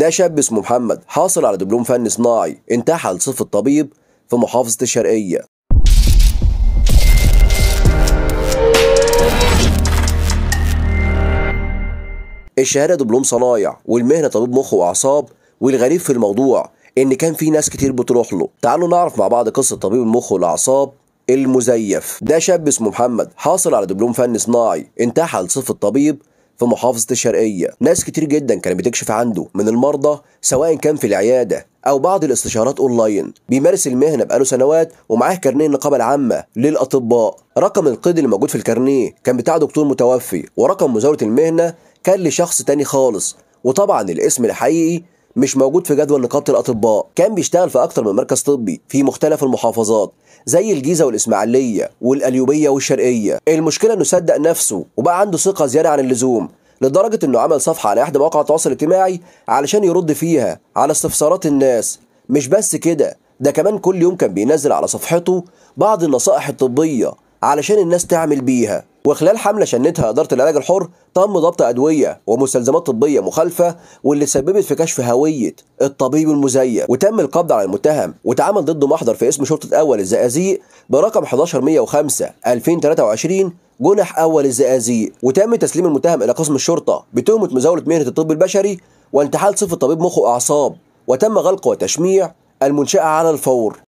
ده شاب اسمه محمد حاصل على دبلوم فن صناعي انتحى لصف الطبيب في محافظة الشرقية الشهادة دبلوم صنايع والمهنة طبيب مخ وأعصاب والغريب في الموضوع إن كان في ناس كتير بتروح له تعالوا نعرف مع بعض قصة طبيب المخ والأعصاب المزيف ده شاب اسمه محمد حاصل على دبلوم فن صناعي انتحى لصف الطبيب في محافظة الشرقية ناس كتير جدا كانت بتكشف عنده من المرضى سواء كان في العيادة أو بعض الاستشارات أونلاين بيمارس المهنة بقاله سنوات ومعاه كارنيه النقابة العامة للأطباء رقم القيد اللي موجود في الكارنيه كان بتاع دكتور متوفي ورقم مزاولة المهنة كان لشخص تاني خالص وطبعا الاسم الحقيقي مش موجود في جدول نقابه الاطباء كان بيشتغل في اكتر من مركز طبي في مختلف المحافظات زي الجيزه والاسماعيليه والاليوبيه والشرقيه المشكله انه صدق نفسه وبقى عنده ثقه زياده عن اللزوم لدرجه انه عمل صفحه على احدى مواقع التواصل الاجتماعي علشان يرد فيها على استفسارات الناس مش بس كده ده كمان كل يوم كان بينزل على صفحته بعض النصائح الطبيه علشان الناس تعمل بيها وخلال حملة شنتها إدارة العلاج الحر تم ضبط أدوية ومستلزمات طبية مخالفة واللي سببت في كشف هوية الطبيب المزيف وتم القبض على المتهم واتعمل ضده محضر في اسم شرطة أول الزقازيق برقم 11105 2023 جنح أول الزقازيق وتم تسليم المتهم إلى قسم الشرطة بتهمة مزاولة مهنة الطب البشري وانتحال صفة طبيب مخ وأعصاب وتم غلق وتشميع المنشأة على الفور